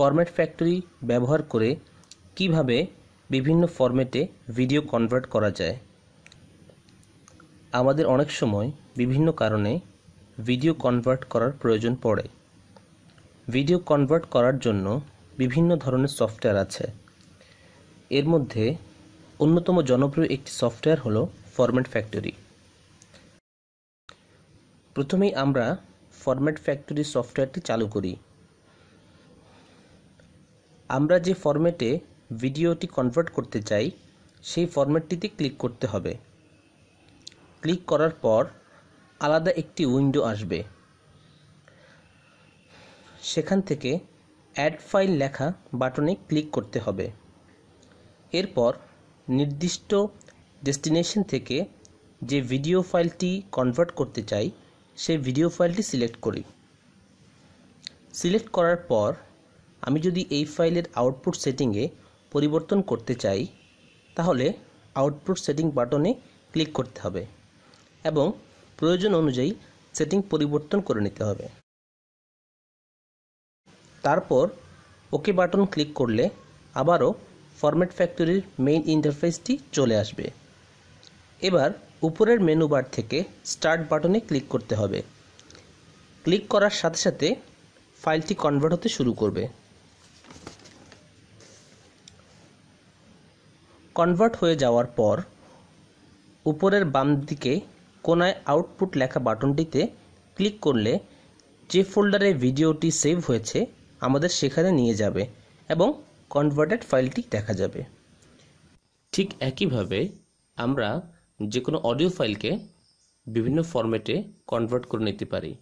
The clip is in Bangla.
ফরম্যাট ফ্যাক্টরি ব্যবহার করে কিভাবে বিভিন্ন ফরম্যাটে ভিডিও কনভার্ট করা যায় আমাদের অনেক সময় বিভিন্ন কারণে ভিডিও কনভার্ট করার প্রয়োজন পড়ে ভিডিও কনভার্ট করার জন্য বিভিন্ন ধরনের সফটওয়্যার আছে এর মধ্যে অন্যতম জনপ্রিয় একটি সফটওয়্যার হলো ফরম্যাট ফ্যাক্টরি প্রথমেই আমরা ফরম্যাট ফ্যাক্টরি সফটওয়্যারটি চালু করি আমরা যে ফরম্যাটে ভিডিওটি কনভার্ট করতে চাই সেই ফরম্যাটটিতে ক্লিক করতে হবে ক্লিক করার পর আলাদা একটি উইন্ডো আসবে সেখান থেকে অ্যাড ফাইল লেখা বাটনে ক্লিক করতে হবে এরপর নির্দিষ্ট ডেস্টিনেশন থেকে যে ভিডিও ফাইলটি কনভার্ট করতে চাই সেই ভিডিও ফাইলটি সিলেক্ট করি সিলেক্ট করার পর আমি যদি এই ফাইলের আউটপুট সেটিংয়ে পরিবর্তন করতে চাই তাহলে আউটপুট সেটিং বাটনে ক্লিক করতে হবে এবং প্রয়োজন অনুযায়ী সেটিং পরিবর্তন করে নিতে হবে তারপর ওকে বাটন ক্লিক করলে আবারও ফরম্যাট ফ্যাক্টরির মেইন ইন্টারফেসটি চলে আসবে এবার উপরের মেনু বার থেকে স্টার্ট বাটনে ক্লিক করতে হবে ক্লিক করার সাথে সাথে ফাইলটি কনভার্ট হতে শুরু করবে কনভার্ট হয়ে যাওয়ার পর উপরের বাম দিকে কোনায় আউটপুট লেখা বাটনটিতে ক্লিক করলে যে ফোল্ডারে ভিডিওটি সেভ হয়েছে আমাদের সেখানে নিয়ে যাবে এবং কনভার্টেড ফাইলটি দেখা যাবে ঠিক একইভাবে আমরা যে কোনো অডিও ফাইলকে বিভিন্ন ফরম্যাটে কনভার্ট করে নিতে পারি